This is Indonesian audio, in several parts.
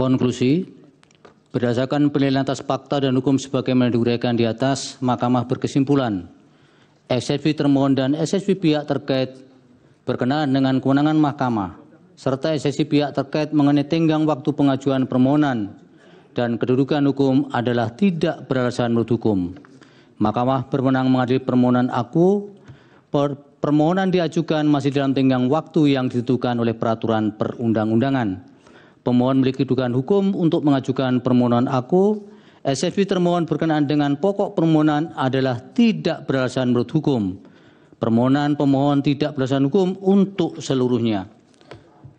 Konklusi, berdasarkan penilaian atas fakta dan hukum sebagaimana diuraikan di atas, Mahkamah berkesimpulan SSV termohon dan SSV pihak terkait berkenaan dengan kewenangan Mahkamah serta SSV pihak terkait mengenai tenggang waktu pengajuan permohonan dan kedudukan hukum adalah tidak beralasan menurut hukum. Mahkamah berwenang mengadili permohonan aku per permohonan diajukan masih dalam tenggang waktu yang ditentukan oleh peraturan perundang-undangan. Pemohon memiliki dugaan hukum untuk mengajukan permohonan aku. SFP termohon berkenaan dengan pokok permohonan adalah tidak beralasan menurut hukum. Permohonan pemohon tidak beralasan hukum untuk seluruhnya.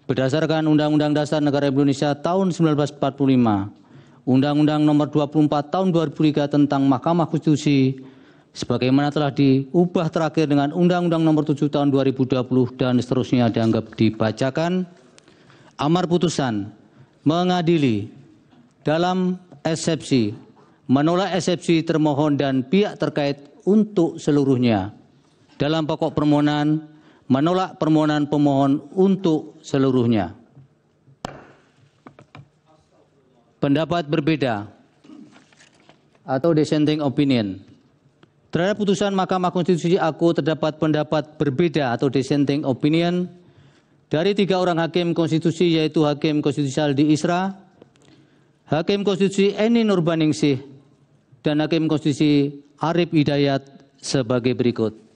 Berdasarkan Undang-Undang Dasar Negara Indonesia tahun 1945, Undang-Undang Nomor 24 Tahun 2003 tentang Mahkamah Konstitusi sebagaimana telah diubah terakhir dengan Undang-Undang Nomor 7 Tahun 2020 dan seterusnya dianggap dibacakan amar putusan mengadili dalam eksepsi, menolak eksepsi termohon dan pihak terkait untuk seluruhnya. Dalam pokok permohonan, menolak permohonan pemohon untuk seluruhnya. Pendapat berbeda atau dissenting opinion. Terhadap putusan Mahkamah Konstitusi aku terdapat pendapat berbeda atau dissenting opinion dari tiga orang hakim konstitusi yaitu Hakim konstitusial di Isra, Hakim Konstitusi Eni Nurbaningsih, dan Hakim Konstitusi Arif Hidayat sebagai berikut.